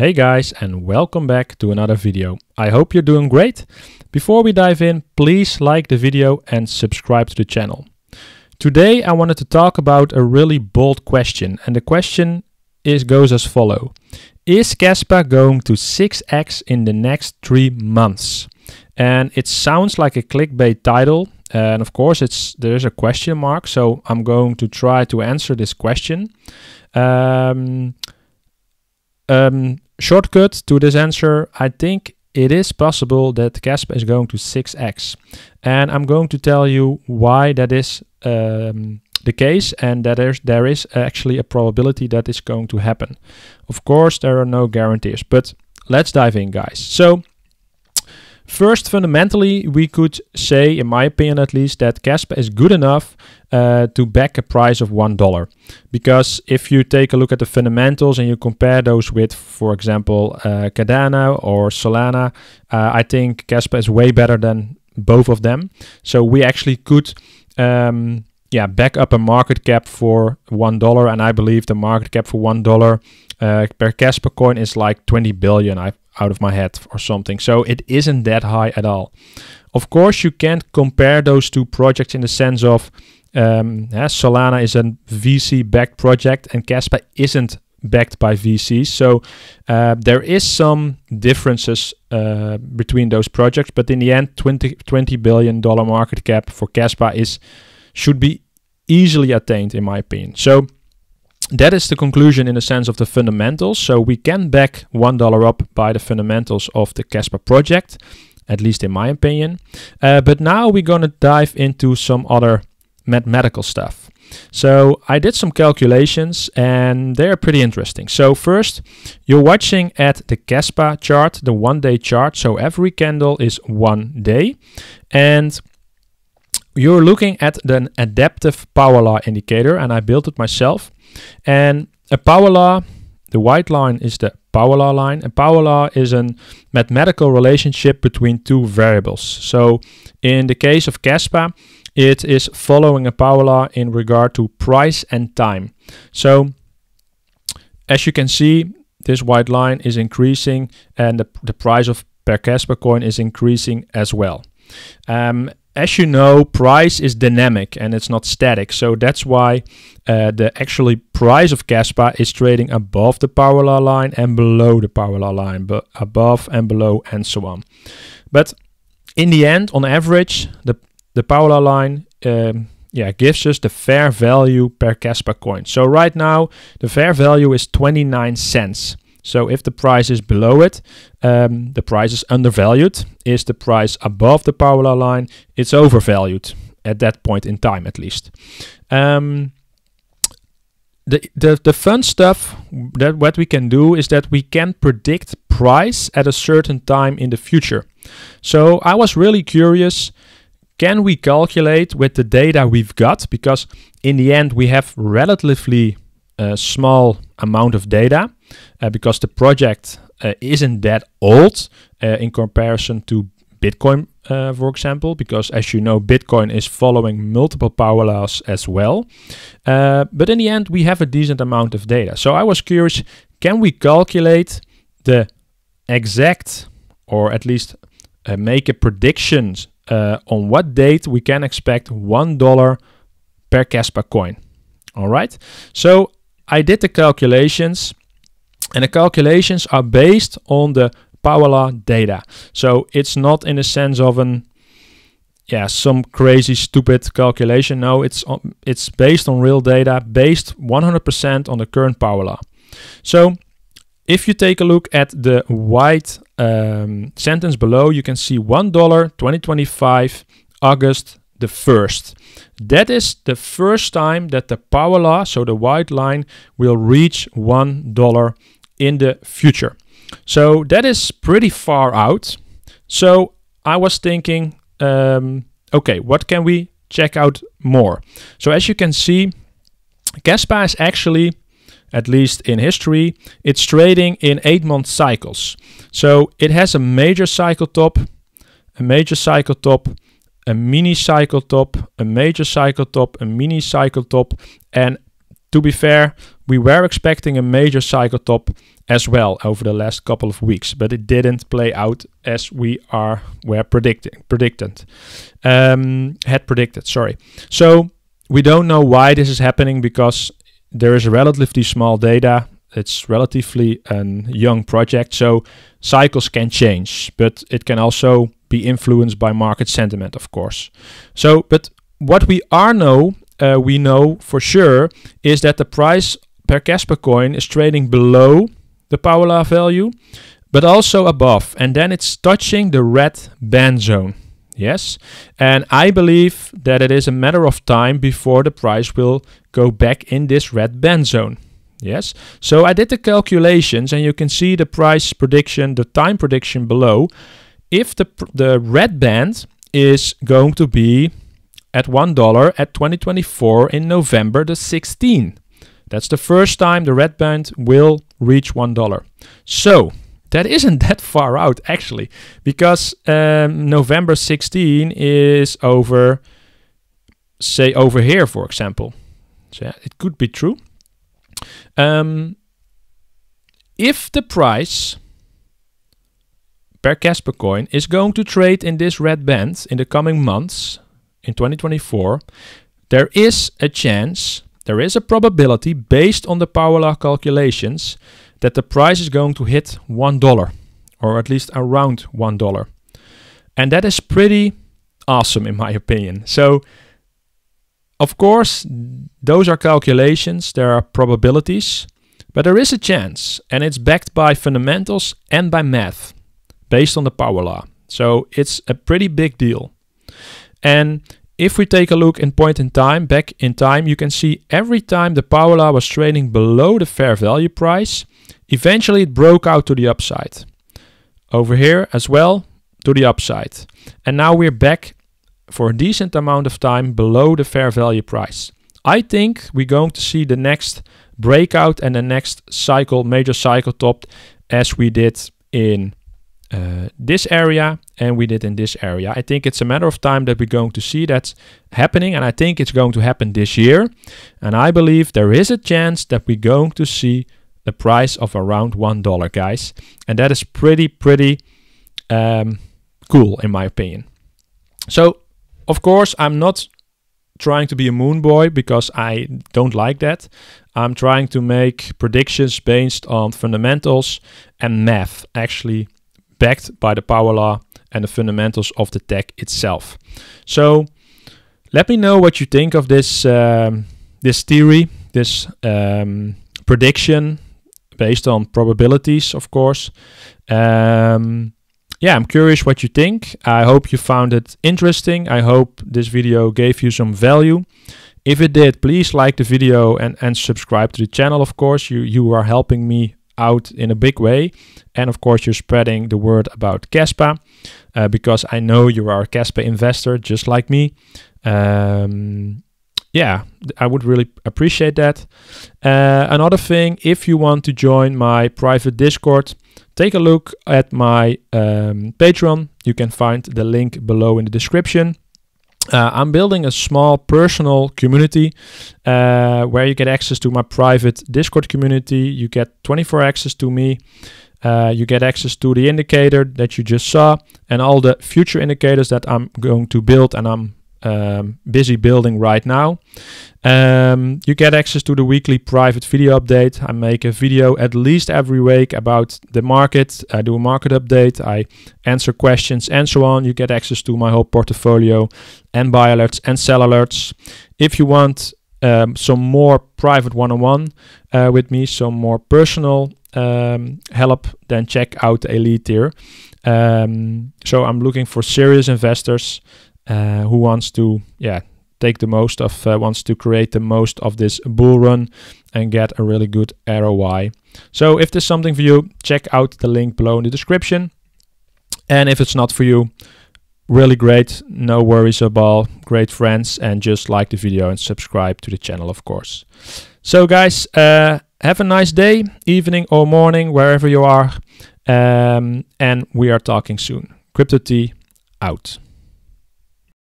Hey guys and welcome back to another video. I hope you're doing great. Before we dive in, please like the video and subscribe to the channel. Today I wanted to talk about a really bold question and the question is goes as follow. Is Casper going to 6x in the next 3 months? And it sounds like a clickbait title and of course it's there's a question mark so I'm going to try to answer this question. Um, um, Shortcut to this answer, I think it is possible that Casp is going to 6x. And I'm going to tell you why that is um, the case and that there's, there is actually a probability that is going to happen. Of course, there are no guarantees, but let's dive in, guys. So First, fundamentally, we could say, in my opinion at least, that Casper is good enough uh, to back a price of $1. Because if you take a look at the fundamentals and you compare those with, for example, uh, Cardano or Solana, uh, I think Casper is way better than both of them. So we actually could. Um, yeah, back up a market cap for one dollar, and I believe the market cap for one dollar uh, per Casper coin is like 20 billion. I out of my head or something. So it isn't that high at all. Of course, you can't compare those two projects in the sense of um, yeah, Solana is a VC backed project and Caspa isn't backed by VCs. So uh, there is some differences uh, between those projects, but in the end, 20, 20 billion dollar market cap for Caspa is should be easily attained, in my opinion. So that is the conclusion in the sense of the fundamentals. So we can back $1 up by the fundamentals of the Casper project, at least in my opinion. Uh, but now we're going to dive into some other mathematical stuff. So I did some calculations and they're pretty interesting. So first, you're watching at the Casper chart, the one day chart. So every candle is one day. And you're looking at an adaptive power law indicator and I built it myself. And a power law, the white line is the power law line. And power law is a mathematical relationship between two variables. So in the case of CASPA, it is following a power law in regard to price and time. So as you can see, this white line is increasing and the, the price of per Casper coin is increasing as well. Um, as you know, price is dynamic and it's not static. So that's why uh, the actually price of Caspa is trading above the power law line and below the power law line, but above and below and so on. But in the end, on average, the, the power law line um, yeah, gives us the fair value per Caspa coin. So right now, the fair value is 29 cents. So if the price is below it, um, the price is undervalued. Is the price above the power law line? It's overvalued at that point in time, at least. Um, the, the, the fun stuff that what we can do is that we can predict price at a certain time in the future. So I was really curious, can we calculate with the data we've got? Because in the end, we have relatively a small amount of data uh, because the project uh, isn't that old uh, in comparison to Bitcoin, uh, for example, because as you know, Bitcoin is following multiple power laws as well. Uh, but in the end, we have a decent amount of data. So I was curious can we calculate the exact or at least uh, make a prediction on what date we can expect $1 per Caspa coin? All right. So I did the calculations and the calculations are based on the power law data. So it's not in the sense of an yeah, some crazy stupid calculation. No, it's on, um, it's based on real data, based 100% on the current power law. So if you take a look at the white um, sentence below, you can see one dollar 2025 August the first. That is the first time that the power law, so the white line, will reach $1 in the future. So that is pretty far out. So I was thinking, um, okay, what can we check out more? So as you can see, Caspa is actually, at least in history, it's trading in eight month cycles. So it has a major cycle top, a major cycle top, a mini cycle top, a major cycle top, a mini cycle top, and to be fair, we were expecting a major cycle top as well over the last couple of weeks, but it didn't play out as we are were predicting predicted um, had predicted. Sorry. So we don't know why this is happening because there is relatively small data. It's relatively a young project, so cycles can change, but it can also be influenced by market sentiment, of course. So, but what we are know, uh, we know for sure, is that the price per Casper coin is trading below the power law value, but also above, and then it's touching the red band zone. Yes, and I believe that it is a matter of time before the price will go back in this red band zone. Yes, so I did the calculations and you can see the price prediction, the time prediction below if the, the red band is going to be at $1 at 2024 in November the 16th. That's the first time the red band will reach $1. So that isn't that far out actually, because um, November 16 is over, say over here, for example. So yeah, it could be true. Um, if the price per Casper coin is going to trade in this red band in the coming months in 2024, there is a chance, there is a probability based on the power law calculations that the price is going to hit $1 or at least around $1. And that is pretty awesome in my opinion. So of course, those are calculations, there are probabilities, but there is a chance and it's backed by fundamentals and by math based on the power law. So it's a pretty big deal. And if we take a look in point in time, back in time, you can see every time the power law was trading below the fair value price, eventually it broke out to the upside. Over here as well, to the upside. And now we're back for a decent amount of time below the fair value price. I think we're going to see the next breakout and the next cycle, major cycle top as we did in uh, this area and we did in this area. I think it's a matter of time that we're going to see that happening and I think it's going to happen this year. And I believe there is a chance that we're going to see the price of around $1 guys. And that is pretty, pretty um, cool in my opinion. So of course I'm not trying to be a moon boy because I don't like that. I'm trying to make predictions based on fundamentals and math actually backed by the power law and the fundamentals of the tech itself. So let me know what you think of this um, this theory, this um, prediction based on probabilities, of course. Um, yeah, I'm curious what you think. I hope you found it interesting. I hope this video gave you some value. If it did, please like the video and, and subscribe to the channel, of course. You, you are helping me out in a big way. And of course, you're spreading the word about Caspa uh, because I know you are a Caspa investor just like me. Um, yeah, I would really appreciate that. Uh, another thing, if you want to join my private Discord, take a look at my um, Patreon. You can find the link below in the description. Uh, I'm building a small personal community uh, where you get access to my private Discord community. You get 24 access to me. Uh, you get access to the indicator that you just saw and all the future indicators that I'm going to build and I'm um, busy building right now. Um, you get access to the weekly private video update. I make a video at least every week about the market. I do a market update. I answer questions and so on. You get access to my whole portfolio and buy alerts and sell alerts. If you want um, some more private one on one with me, some more personal um, help, then check out the Elite tier. Um, so I'm looking for serious investors uh, who wants to yeah take the most of uh, wants to create the most of this bull run and get a really good ROI. So if there's something for you, check out the link below in the description. And if it's not for you, really great, no worries at all, great friends, and just like the video and subscribe to the channel, of course. So guys, uh, have a nice day, evening or morning, wherever you are. Um, and we are talking soon. Crypto T out.